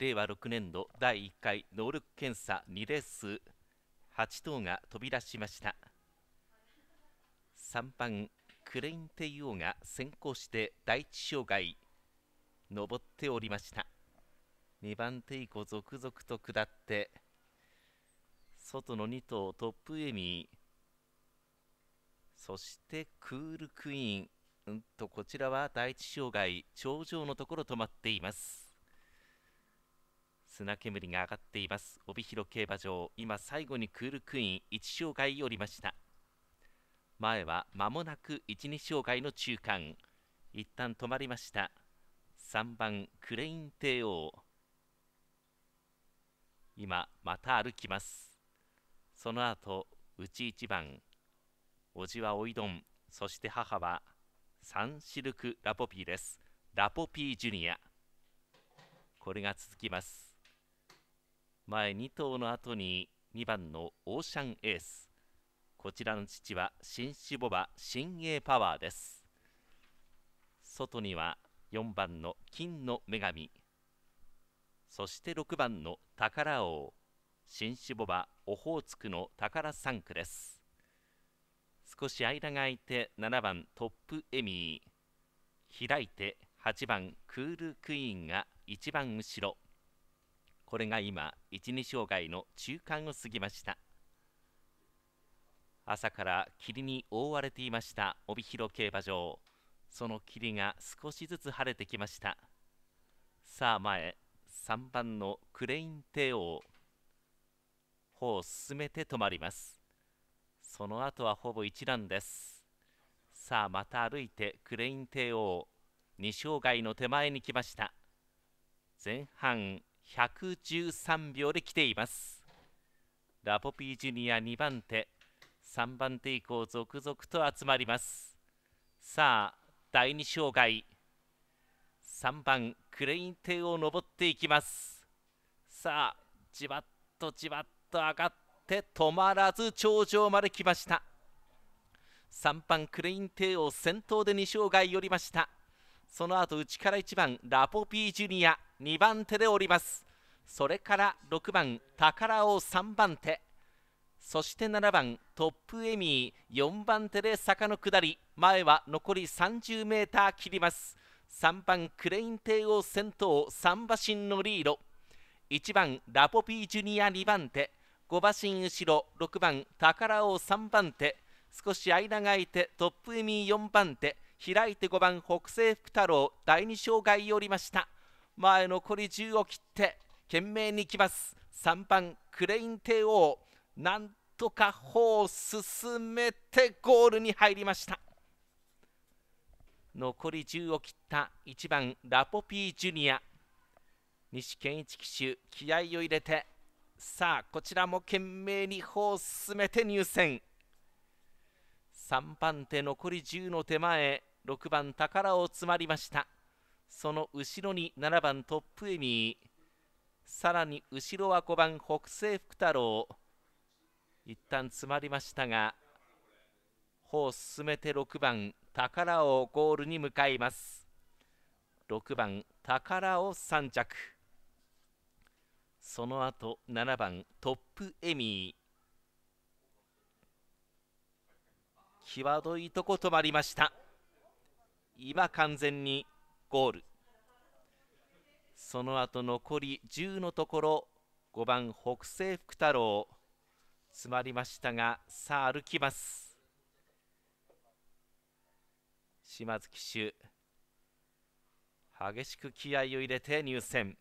令和6年度第1回能力検査2レース8頭が飛び出しました3番クレインテイオーが先行して第一障害登っておりました2番手以降続々と下って外の2頭トップエミーそしてクールクイーンうんとこちらは第一障害頂上のところ止まっています砂煙が上がっています帯広競馬場今最後にクールクイーン1障害よりました前は間もなく1、2障害の中間一旦止まりました3番クレイン帝王今また歩きますその後内1番おじはおいどんそして母はサンシルク・ラポピーですラポピージュニアこれが続きます前2頭の後に2番のオーシャンエースこちらの父は新シボバ新鋭パワーです外には4番の金の女神そして6番の宝王新シボバオホーツクの宝3区です少し間が空いて7番トップエミー開いて8番クールクイーンが一番後ろこれが今一二障害の中間を過ぎました朝から霧に覆われていました帯広競馬場その霧が少しずつ晴れてきましたさあ前3番のクレイン帝王歩を進めて止まりますその後はほぼ一段ですさあまた歩いてクレイン帝王2障害の手前に来ました前半113秒で来ていますラポピージュニア2番手3番手以降続々と集まりますさあ第2障害3番クレイン艇を登っていきますさあじわっとじわっと上がって止まらず頂上まで来ました3番クレイン艇を先頭で2障害寄りましたその後内から1番ラポピージュニア2番手で降りますそれから6番宝を3番手そして7番トップエミー4番手で坂の下り前は残り 30m 切ります3番クレイン帝王先頭3馬身のリード1番ラポピージュニア2番手5馬身後ろ6番宝を3番手少し間が空いてトップエミー4番手開いて5番北西福太郎第2障害寄りました前残り10を切って懸命に行きます3番クレイン帝王なんとか歩を進めてゴールに入りました残り10を切った1番ラポピージュニア西健一騎手気合を入れてさあこちらも懸命に歩を進めて入線3番手残り10の手前6番宝を詰まりましたその後ろに7番トップエミーさらに後ろは5番北西福太郎一旦詰まりましたが歩を進めて6番宝をゴールに向かいます6番宝を3着その後7番トップエミー際どいとこ止まりました今完全にゴールその後残り10のところ5番北西福太郎詰まりましたがさあ歩きます島津騎手激しく気合を入れて入線。